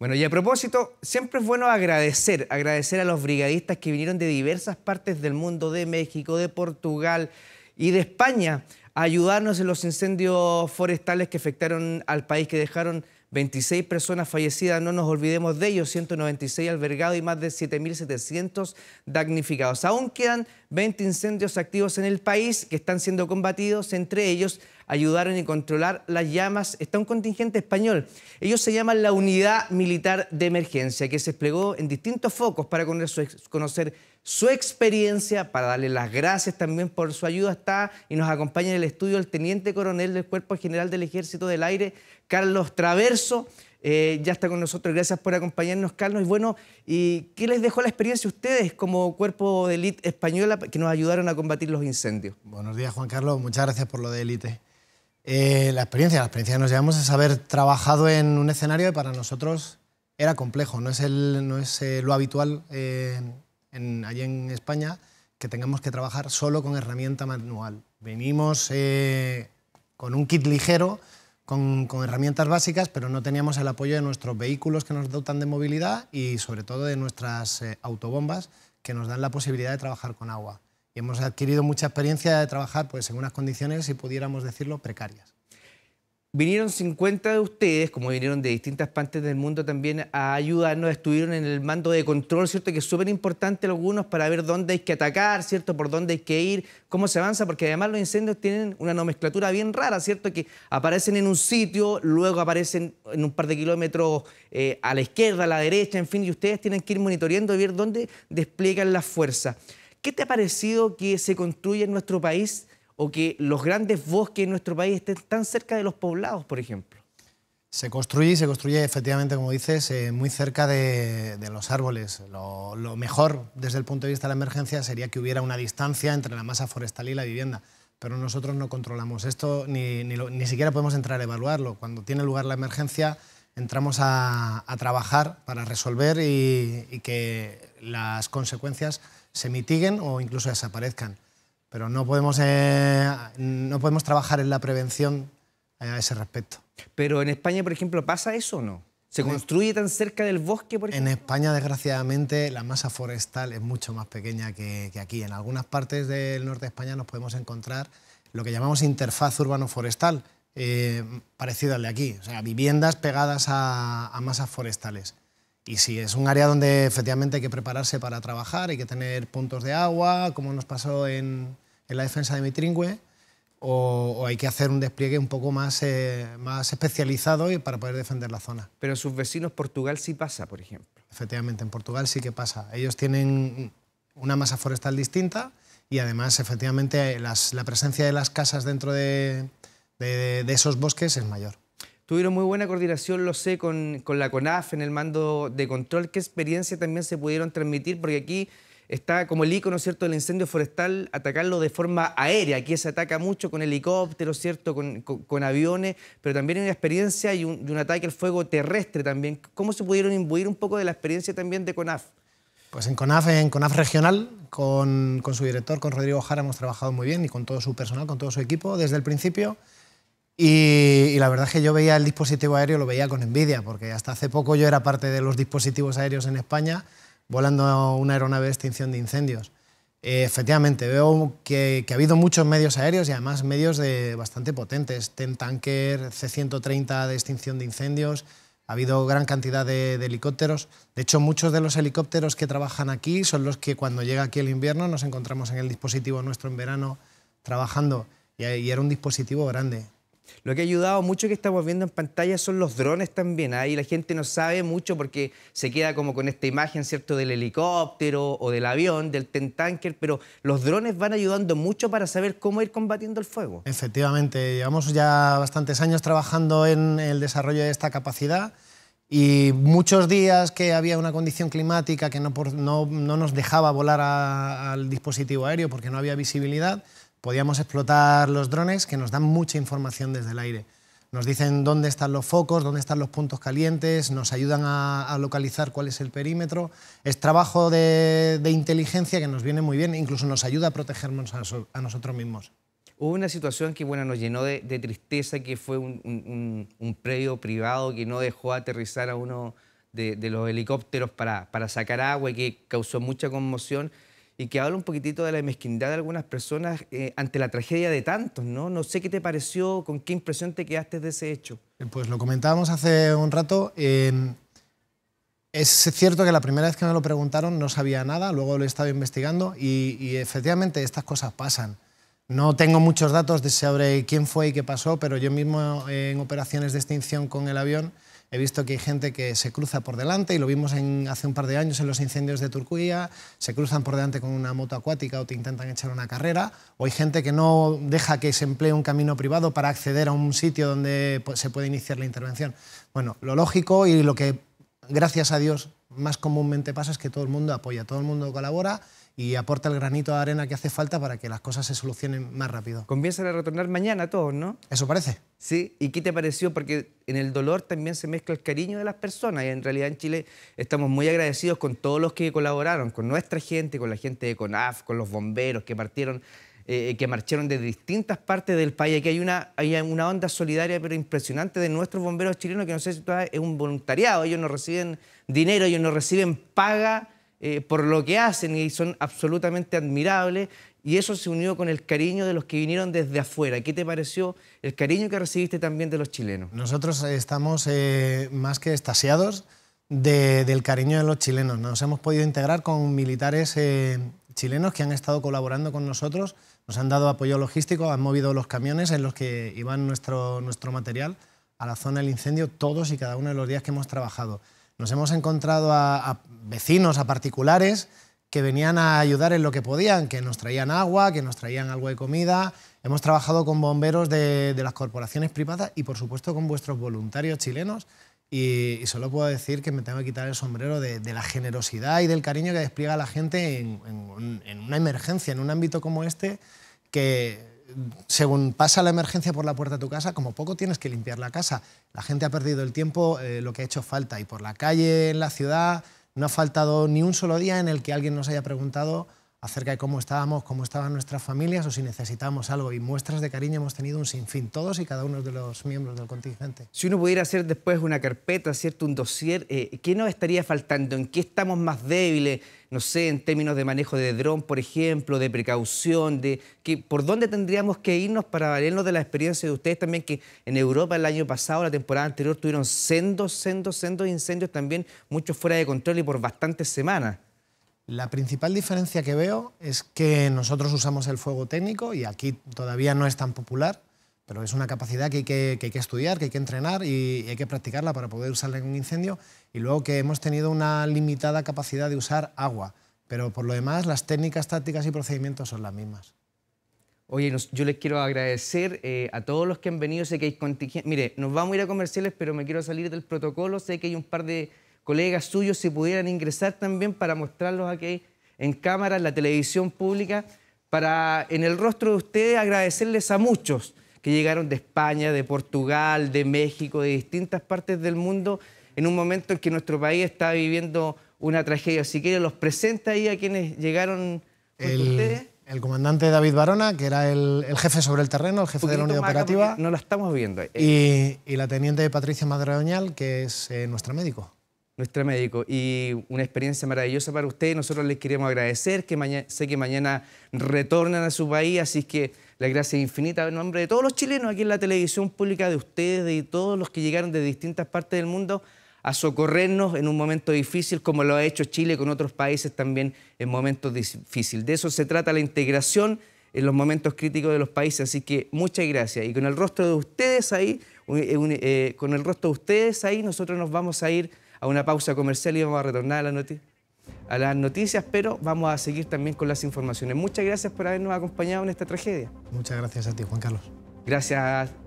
Bueno, y a propósito, siempre es bueno agradecer, agradecer a los brigadistas que vinieron de diversas partes del mundo, de México, de Portugal y de España, a ayudarnos en los incendios forestales que afectaron al país, que dejaron 26 personas fallecidas, no nos olvidemos de ellos, 196 albergados y más de 7.700 damnificados. Aún quedan 20 incendios activos en el país que están siendo combatidos, entre ellos ayudaron y controlar las llamas. Está un contingente español. Ellos se llaman la Unidad Militar de Emergencia, que se desplegó en distintos focos para conocer su experiencia, para darle las gracias también por su ayuda, está y nos acompaña en el estudio el teniente coronel del Cuerpo General del Ejército del Aire, Carlos Traverso. Eh, ya está con nosotros, gracias por acompañarnos, Carlos. Y bueno, ¿y ¿qué les dejó la experiencia a ustedes como cuerpo de élite española que nos ayudaron a combatir los incendios? Buenos días, Juan Carlos, muchas gracias por lo de élite. Eh, la experiencia, la experiencia que nos llevamos es haber trabajado en un escenario que para nosotros era complejo, no es, el, no es eh, lo habitual en, allí en España que tengamos que trabajar solo con herramienta manual. Venimos eh, con un kit ligero, con, herramientas básicas, pero no teníamos el apoyo de nuestros vehículos que nos dotan de movilidad y sobre todo de nuestras eh, autobombas que nos dan la posibilidad de trabajar con agua. Y hemos adquirido mucha experiencia de trabajar pues, en unas condiciones, si pudiéramos decirlo, precarias. Vinieron 50 de ustedes, como vinieron de distintas partes del mundo también a ayudarnos, estuvieron en el mando de control, ¿cierto? Que es súper importante algunos para ver dónde hay que atacar, ¿cierto? Por dónde hay que ir, cómo se avanza, porque además los incendios tienen una nomenclatura bien rara, ¿cierto? Que aparecen en un sitio, luego aparecen en un par de kilómetros eh, a la izquierda, a la derecha, en fin, y ustedes tienen que ir monitoreando y ver dónde despliegan las fuerzas. ¿Qué te ha parecido que se construye en nuestro país? o que los grandes bosques en nuestro país estén tan cerca de los poblados, por ejemplo. Se construye y se construye efectivamente, como dices, eh, muy cerca de, los árboles. Lo, mejor desde el punto de vista de la emergencia sería que hubiera una distancia entre la masa forestal y la vivienda, pero nosotros no controlamos esto ni, siquiera podemos entrar a evaluarlo. Cuando tiene lugar la emergencia entramos a, trabajar para resolver y que las consecuencias se mitiguen o incluso desaparezcan pero no podemos, eh, no podemos trabajar en la prevención eh, a ese respecto. Pero en España, por ejemplo, ¿pasa eso o no? ¿Se construye tan cerca del bosque, por En España, desgraciadamente, la masa forestal es mucho más pequeña que, que, aquí. En algunas partes del norte de España nos podemos encontrar lo que llamamos interfaz urbano-forestal, eh, parecido de aquí, o sea, viviendas pegadas a, masas forestales. Y si es un área donde efectivamente hay que prepararse para trabajar, hay que tener puntos de agua, como nos pasó en, en la defensa de Mitringüe o, hay que hacer un despliegue un poco más, eh, más especializado y para poder defender la zona. Pero sus vecinos Portugal sí pasa, por ejemplo. Efectivamente, en Portugal sí que pasa. Ellos tienen una masa forestal distinta y además efectivamente la presencia de las casas dentro de, esos bosques es mayor. Tuvieron muy buena coordinación, lo sé, con, con la CONAF en el mando de control. ¿Qué experiencia también se pudieron transmitir? Porque aquí está como el icono, ¿cierto?, del incendio forestal, atacarlo de forma aérea. Aquí se ataca mucho con helicópteros, ¿cierto?, con, aviones, pero también hay una experiencia y un, un, ataque al fuego terrestre también. ¿Cómo se pudieron imbuir un poco de la experiencia también de CONAF? Pues en CONAF, en CONAF regional, con, su director, con Rodrigo Jara, hemos trabajado muy bien y con todo su personal, con todo su equipo desde el principio. Y, y, la verdad es que yo veía el dispositivo aéreo, lo veía con envidia, porque hasta hace poco yo era parte de los dispositivos aéreos en España volando una aeronave de extinción de incendios. Eh, efectivamente, veo que, ha habido muchos medios aéreos y además medios de, bastante potentes. TEN Tanker, C-130 de extinción de incendios, ha habido gran cantidad de, helicópteros. De hecho, muchos de los helicópteros que trabajan aquí son los que cuando llega aquí el invierno nos encontramos en el dispositivo nuestro en verano trabajando y, y era un dispositivo grande. Lo que ha ayudado mucho que estamos viendo en pantalla son los drones también. Ahí la gente no sabe mucho porque se queda como con esta imagen, ¿cierto?, del helicóptero o del avión, del tanker, pero los drones van ayudando mucho para saber cómo ir combatiendo el fuego. Efectivamente, llevamos ya bastantes años trabajando en el desarrollo de esta capacidad y muchos días que había una condición climática que no, nos dejaba volar al dispositivo aéreo porque no había visibilidad, podíamos explotar los drones que nos dan mucha información desde el aire. Nos dicen dónde están los focos, dónde están los puntos calientes, nos ayudan a, localizar cuál es el perímetro. Es trabajo de, inteligencia que nos viene muy bien, incluso nos ayuda a protegernos a, nosotros mismos. Hubo una situación que bueno, nos llenó de, tristeza, que fue un, predio privado que no dejó aterrizar a uno de, los helicópteros para sacar agua y que causó mucha conmoción y que habla un poquitito de la mezquindad de algunas personas eh, ante la tragedia de tantos, ¿no? No sé qué te pareció, con qué impresión te quedaste de ese hecho. Eh, pues lo comentábamos hace un rato. es cierto que la primera vez que me lo preguntaron no sabía nada, luego lo he estado investigando y, efectivamente estas cosas pasan. No tengo muchos datos de sobre quién fue y qué pasó, pero yo mismo eh, en operaciones de extinción con el avión He visto que hay gente que se cruza por delante y lo vimos hace un par de años en los incendios de Turquía, se cruzan por delante con una moto acuática o te intentan echar una carrera, o hay gente que no deja que se emplee un camino privado para acceder a un sitio donde pues, se puede iniciar la intervención. Bueno, lo lógico y lo que, gracias a Dios, más comúnmente pasa es que todo el mundo apoya, todo el mundo colabora y aporta el granito de arena que hace falta para que las cosas se solucionen más rápido. Comienzan a retornar mañana todos, ¿no? Eso parece. Sí, ¿y qué te pareció? Porque en el dolor también se mezcla el cariño de las personas y en realidad en Chile estamos muy agradecidos con todos los que colaboraron, con nuestra gente, con la gente de CONAF, con los bomberos que partieron eh, que marcharon de distintas partes del país. Aquí hay una, hay una onda solidaria pero impresionante de nuestros bomberos chilenos que no sé si es un voluntariado. Ellos no reciben dinero, ellos no reciben paga eh, por lo que hacen y son absolutamente admirables. Y eso se unió con el cariño de los que vinieron desde afuera. ¿Qué te pareció el cariño que recibiste también de los chilenos? Nosotros estamos eh, más que estasiados del cariño de los chilenos. Nos hemos podido integrar con militares eh, chilenos que han estado colaborando con nosotros, nos han dado apoyo logístico, han movido los camiones en los que iban nuestro, nuestro material a la zona del incendio todos y cada uno de los días que hemos trabajado. Nos hemos encontrado a vecinos, a particulares, que venían a ayudar en lo que podían, que nos traían agua, que nos traían algo de comida. Hemos trabajado con bomberos de, las corporaciones privadas y, por supuesto, con vuestros voluntarios chilenos. Y, solo puedo decir que me tengo que quitar el sombrero de, la generosidad y del cariño que despliega la gente en, una emergencia, en un ámbito como este, que según pasa la emergencia por la puerta de tu casa, como poco tienes que limpiar la casa. La gente ha perdido el tiempo, eh, lo que ha hecho falta, y por la calle, en la ciudad, no ha faltado ni un solo día en el que alguien nos haya preguntado acerca de cómo estábamos, cómo estaban nuestras familias o si necesitábamos algo. Y muestras de cariño hemos tenido un sinfín, todos y cada uno de los miembros del contingente. Si uno pudiera hacer después una carpeta, ¿cierto? un dossier, eh, ¿qué nos estaría faltando? ¿En qué estamos más débiles? no sé, en términos de manejo de dron, por ejemplo, de precaución, de por dónde tendríamos que irnos para valernos de la experiencia de ustedes también, que en Europa el año pasado, la temporada anterior, tuvieron sendos, sendos, sendos incendios también, muchos fuera de control y por bastantes semanas. La principal diferencia que veo es que nosotros usamos el fuego técnico y aquí todavía no es tan popular. Pero es una capacidad que hay que, que hay que, estudiar, que hay que entrenar y, hay que practicarla para poder usarla en un incendio. Y luego que hemos tenido una limitada capacidad de usar agua. Pero por lo demás, las técnicas, tácticas y procedimientos son las mismas. Oye, yo les quiero agradecer eh, a todos los que han venido. Sé que hay Mire, nos vamos a ir a comerciales, pero me quiero salir del protocolo. Sé que hay un par de colegas suyos, si pudieran ingresar también para mostrarlos aquí en cámara, en la televisión pública, para en el rostro de ustedes agradecerles a muchos que llegaron de España, de Portugal, de México, de distintas partes del mundo, en un momento en que nuestro país está viviendo una tragedia. Si quiere, los presenta ahí a quienes llegaron el, comandante David Barona, que era el, jefe sobre el terreno, el jefe de la unidad operativa. No la estamos viendo. Y, la teniente Patricia Doñal, que es eh, nuestra médico nuestra médico. Y una experiencia maravillosa para ustedes. Nosotros les queremos agradecer, que mañana, sé que mañana retornan a su país, así que la gracia infinita en nombre de todos los chilenos aquí en la televisión pública, de ustedes, de todos los que llegaron de distintas partes del mundo a socorrernos en un momento difícil, como lo ha hecho Chile con otros países también en momentos difíciles. De eso se trata la integración en los momentos críticos de los países. Así que muchas gracias. Y con el rostro de ustedes ahí, eh, eh, con el rostro de ustedes ahí, nosotros nos vamos a ir a una pausa comercial y vamos a retornar a, la a las noticias, pero vamos a seguir también con las informaciones. Muchas gracias por habernos acompañado en esta tragedia. Muchas gracias a ti, Juan Carlos. Gracias